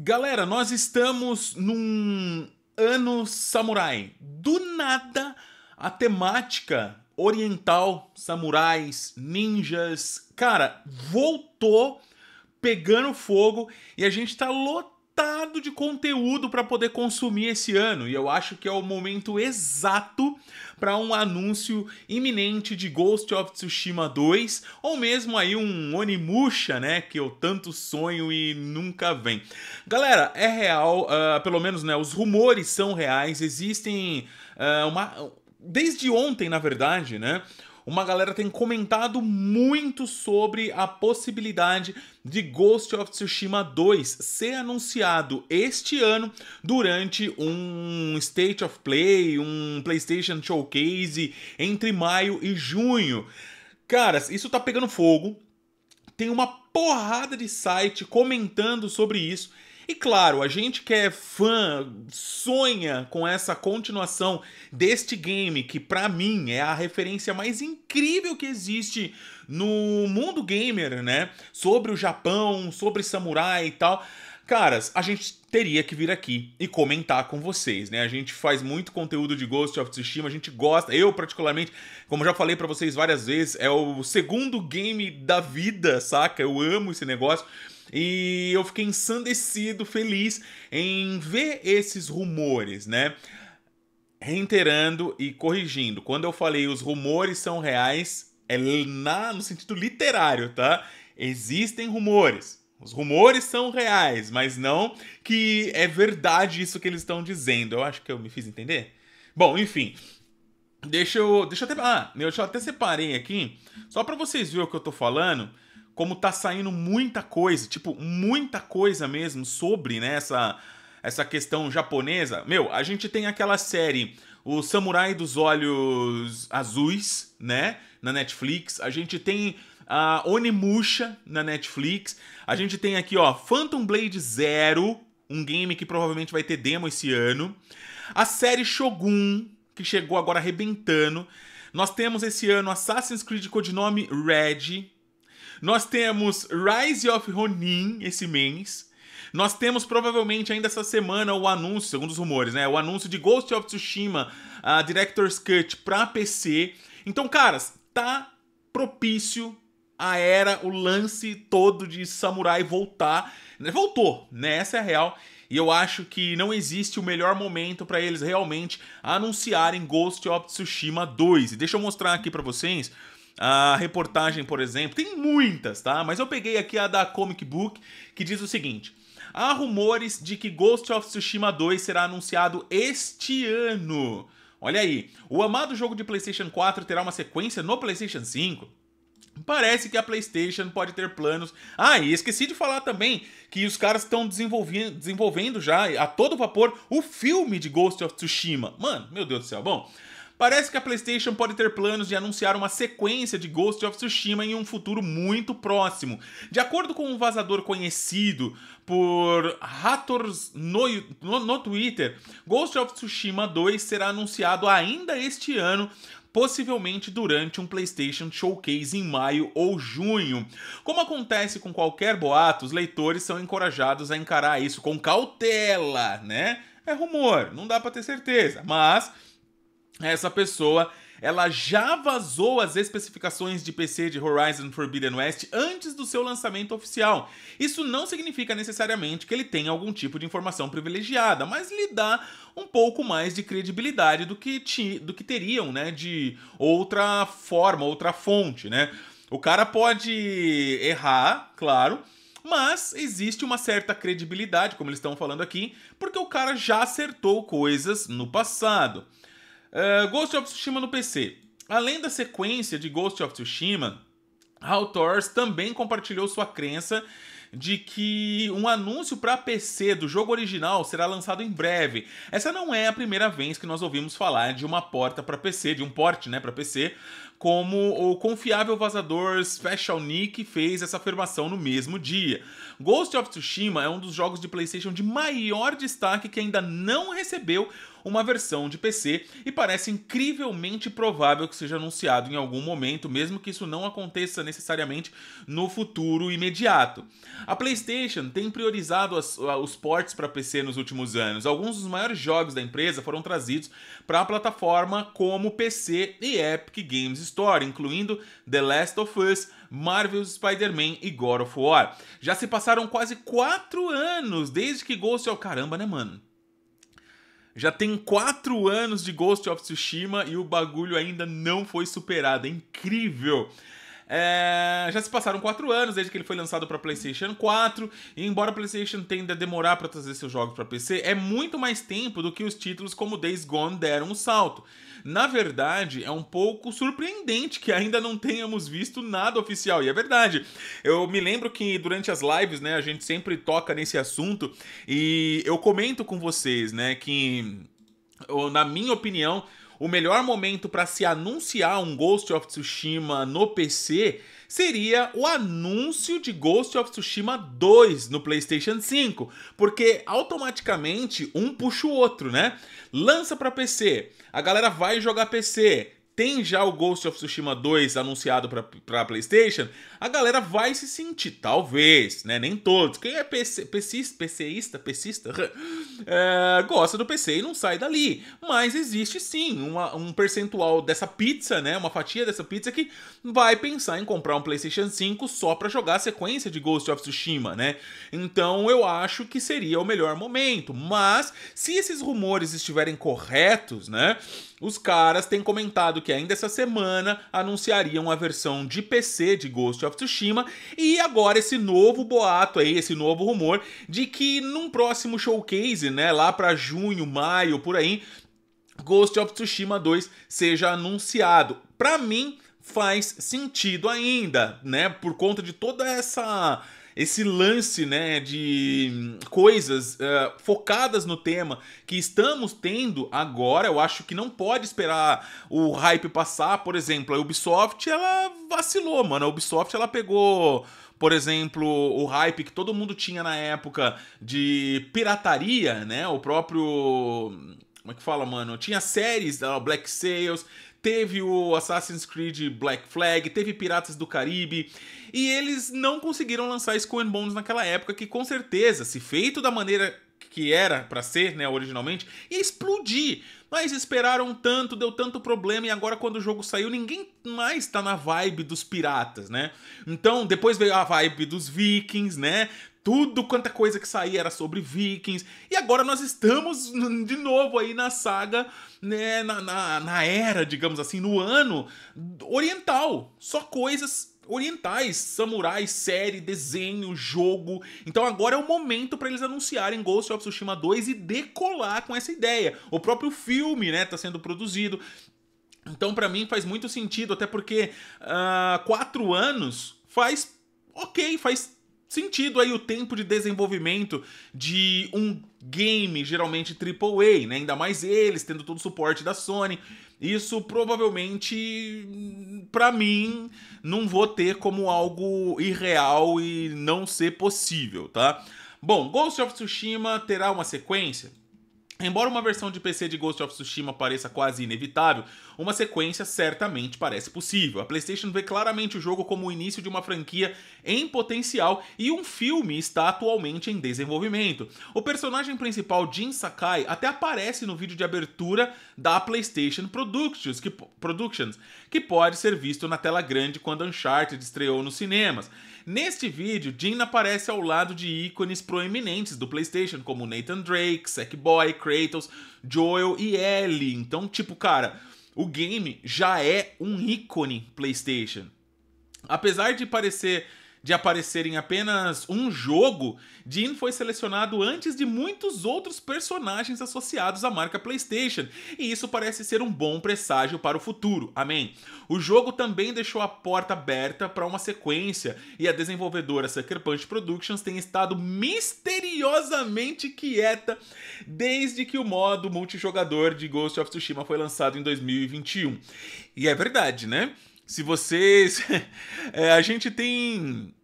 Galera, nós estamos num ano samurai. Do nada, a temática oriental, samurais, ninjas, cara, voltou pegando fogo e a gente tá lotado lotado de conteúdo para poder consumir esse ano e eu acho que é o momento exato para um anúncio iminente de Ghost of Tsushima 2 ou mesmo aí um Onimusha, né, que eu tanto sonho e nunca vem. Galera, é real, uh, pelo menos, né, os rumores são reais, existem uh, uma desde ontem, na verdade, né? uma galera tem comentado muito sobre a possibilidade de Ghost of Tsushima 2 ser anunciado este ano durante um State of Play, um PlayStation Showcase entre maio e junho. Caras, isso tá pegando fogo. Tem uma porrada de site comentando sobre isso. E claro, a gente que é fã sonha com essa continuação deste game, que para mim é a referência mais incrível que existe no mundo gamer, né? Sobre o Japão, sobre samurai e tal. Caras, a gente teria que vir aqui e comentar com vocês, né? A gente faz muito conteúdo de Ghost of Tsushima, a gente gosta, eu particularmente, como já falei para vocês várias vezes, é o segundo game da vida, saca? Eu amo esse negócio. E eu fiquei ensandecido, feliz em ver esses rumores, né? Reiterando e corrigindo, quando eu falei os rumores são reais, é na, no sentido literário, tá? Existem rumores. Os rumores são reais, mas não que é verdade isso que eles estão dizendo. Eu acho que eu me fiz entender. Bom, enfim. Deixa eu. Deixa eu até. Ah, eu até separei aqui, só para vocês verem o que eu tô falando como tá saindo muita coisa, tipo, muita coisa mesmo sobre né, essa, essa questão japonesa. Meu, a gente tem aquela série O Samurai dos Olhos Azuis, né? Na Netflix. A gente tem a Onimusha na Netflix. A gente tem aqui, ó, Phantom Blade Zero, um game que provavelmente vai ter demo esse ano. A série Shogun, que chegou agora arrebentando. Nós temos esse ano Assassin's Creed Codinome Red, nós temos Rise of Ronin esse mês. Nós temos provavelmente ainda essa semana o anúncio, segundo os rumores, né? O anúncio de Ghost of Tsushima, a Director's Cut para PC. Então, caras, tá propício a era, o lance todo de samurai voltar. Né? Voltou, né? Essa é a real. E eu acho que não existe o melhor momento para eles realmente anunciarem Ghost of Tsushima 2. E deixa eu mostrar aqui para vocês a reportagem, por exemplo, tem muitas, tá? Mas eu peguei aqui a da Comic Book, que diz o seguinte: há rumores de que Ghost of Tsushima 2 será anunciado este ano. Olha aí, o amado jogo de PlayStation 4 terá uma sequência no PlayStation 5. Parece que a PlayStation pode ter planos. Ah, e esqueci de falar também que os caras estão desenvolvendo, desenvolvendo já a todo vapor o filme de Ghost of Tsushima. Mano, meu Deus do céu. Bom, Parece que a PlayStation pode ter planos de anunciar uma sequência de Ghost of Tsushima em um futuro muito próximo. De acordo com um vazador conhecido por Hators no, no, no Twitter, Ghost of Tsushima 2 será anunciado ainda este ano possivelmente durante um PlayStation Showcase em maio ou junho. Como acontece com qualquer boato, os leitores são encorajados a encarar isso com cautela, né? É rumor, não dá para ter certeza, mas essa pessoa ela já vazou as especificações de PC de Horizon Forbidden West antes do seu lançamento oficial. Isso não significa necessariamente que ele tenha algum tipo de informação privilegiada, mas lhe dá um pouco mais de credibilidade do que, ti, do que teriam, né, de outra forma, outra fonte, né? O cara pode errar, claro, mas existe uma certa credibilidade, como eles estão falando aqui, porque o cara já acertou coisas no passado. Eh, Ghost of Tsushima no PC. Além da sequência de Ghost of Tsushima, Autors também compartilhou sua crença de que um anúncio para PC do jogo original será lançado em breve. Essa não é a primeira vez que nós ouvimos falar de uma porta para PC, de um porte, né, para PC, como o confiável vazador Special Nick fez essa afirmação no mesmo dia. Ghost of Tsushima é um dos jogos de PlayStation de maior destaque que ainda não recebeu uma versão de PC e parece incrivelmente provável que seja anunciado em algum momento, mesmo que isso não aconteça necessariamente no futuro imediato. A PlayStation tem priorizado as, os ports para PC nos últimos anos. Alguns dos maiores jogos da empresa foram trazidos para a plataforma como PC e Epic Games Store, incluindo The Last of Us, Marvel's Spider-Man e God of War. Já se passaram quase 4 anos desde que Ghost... Oh, caramba, né, mano? Já tem 4 anos de Ghost of Tsushima e o bagulho ainda não foi superado. É incrível! É, já se passaram 4 anos desde que ele foi lançado para PlayStation 4, e embora a PlayStation tenda a demorar para trazer seus jogos para PC, é muito mais tempo do que os títulos como Days Gone deram um salto. Na verdade, é um pouco surpreendente que ainda não tenhamos visto nada oficial, e é verdade. Eu me lembro que durante as lives, né, a gente sempre toca nesse assunto e eu comento com vocês, né, que na minha opinião, o melhor momento para se anunciar um Ghost of Tsushima no PC seria o anúncio de Ghost of Tsushima 2 no PlayStation 5, porque automaticamente um puxa o outro, né? Lança para PC, a galera vai jogar PC, tem já o Ghost of Tsushima 2 anunciado para PlayStation, a galera vai se sentir, talvez, né? Nem todos. Quem é PC, PCista, PCista, PCista é, gosta do PC e não sai dali. Mas existe sim uma, um percentual dessa pizza, né? Uma fatia dessa pizza que vai pensar em comprar um PlayStation 5 só para jogar a sequência de Ghost of Tsushima, né? Então eu acho que seria o melhor momento. Mas se esses rumores estiverem corretos, né? Os caras têm comentado que ainda essa semana anunciariam a versão de PC de Ghost of Tsushima e agora esse novo boato aí, esse novo rumor de que num próximo showcase, né, lá para junho, maio, por aí, Ghost of Tsushima 2 seja anunciado. Para mim, faz sentido ainda, né? Por conta de toda essa esse lance né, de hum, coisas uh, focadas no tema que estamos tendo agora, eu acho que não pode esperar o hype passar. Por exemplo, a Ubisoft ela vacilou, mano. A Ubisoft ela pegou por exemplo, o hype que todo mundo tinha na época de pirataria, né? O próprio como é que fala, mano? Tinha séries da Black Sails, teve o Assassin's Creed Black Flag, teve Piratas do Caribe, e eles não conseguiram lançar Skull Bones naquela época, que com certeza, se feito da maneira que era para ser, né, originalmente, ia explodir. Mas esperaram tanto, deu tanto problema e agora quando o jogo saiu, ninguém mais tá na vibe dos piratas, né? Então, depois veio a vibe dos vikings, né? tudo quanta é coisa que saía era sobre vikings. E agora nós estamos de novo aí na saga, né, na, na, na era, digamos assim, no ano oriental. Só coisas orientais, samurais, série, desenho, jogo. Então agora é o momento para eles anunciarem Ghost of Tsushima 2 e decolar com essa ideia. O próprio filme, né, tá sendo produzido. Então para mim faz muito sentido, até porque uh, quatro anos faz ok, faz sentido aí o tempo de desenvolvimento de um game, geralmente AAA, né? Ainda mais eles tendo todo o suporte da Sony. Isso provavelmente, para mim, não vou ter como algo irreal e não ser possível, tá? Bom, Ghost of Tsushima terá uma sequência? Embora uma versão de PC de Ghost of Tsushima pareça quase inevitável, uma sequência certamente parece possível. A PlayStation vê claramente o jogo como o início de uma franquia em potencial e um filme está atualmente em desenvolvimento. O personagem principal, Jin Sakai, até aparece no vídeo de abertura da PlayStation Productions que, Productions, que pode ser visto na tela grande quando Uncharted estreou nos cinemas. Neste vídeo, Jin aparece ao lado de ícones proeminentes do PlayStation, como Nathan Drake, Sackboy, Kratos, Joel e Ellie. Então, tipo, cara, o game já é um ícone PlayStation. Apesar de parecer de aparecer em apenas um jogo, Dean foi selecionado antes de muitos outros personagens associados à marca PlayStation, e isso parece ser um bom presságio para o futuro. Amém. O jogo também deixou a porta aberta para uma sequência, e a desenvolvedora Sucker Punch Productions tem estado misteriosamente quieta desde que o modo multijogador de Ghost of Tsushima foi lançado em 2021. E é verdade, né? Se vocês. é, a gente tem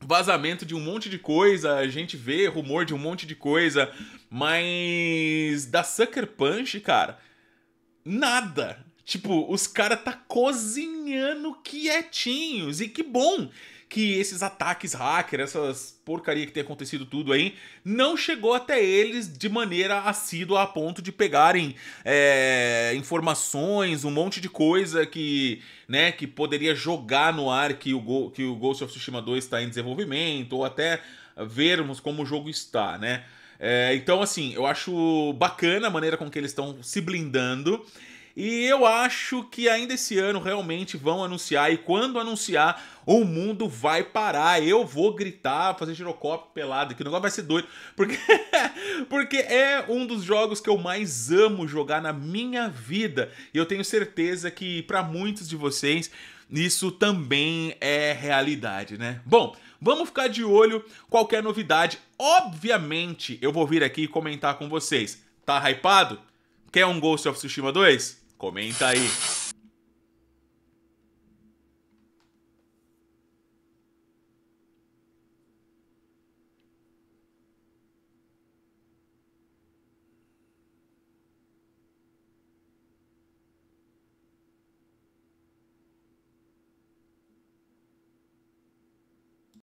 vazamento de um monte de coisa, a gente vê rumor de um monte de coisa, mas da Sucker Punch, cara, nada. Tipo, os caras tá cozinhando quietinhos e que bom que esses ataques hacker, essas porcaria que tem acontecido tudo aí, não chegou até eles de maneira assídua a ponto de pegarem é, informações, um monte de coisa que, né, que poderia jogar no ar que o, Go que o Ghost of Tsushima 2 está em desenvolvimento, ou até vermos como o jogo está, né? É, então, assim, eu acho bacana a maneira com que eles estão se blindando. E eu acho que ainda esse ano realmente vão anunciar. E quando anunciar, o mundo vai parar. Eu vou gritar, fazer girocópio pelado, que o negócio vai ser doido. Porque, porque é um dos jogos que eu mais amo jogar na minha vida. E eu tenho certeza que para muitos de vocês isso também é realidade, né? Bom, vamos ficar de olho qualquer novidade. Obviamente, eu vou vir aqui comentar com vocês. Tá hypado? Quer um Ghost of Tsushima 2? Comenta aí.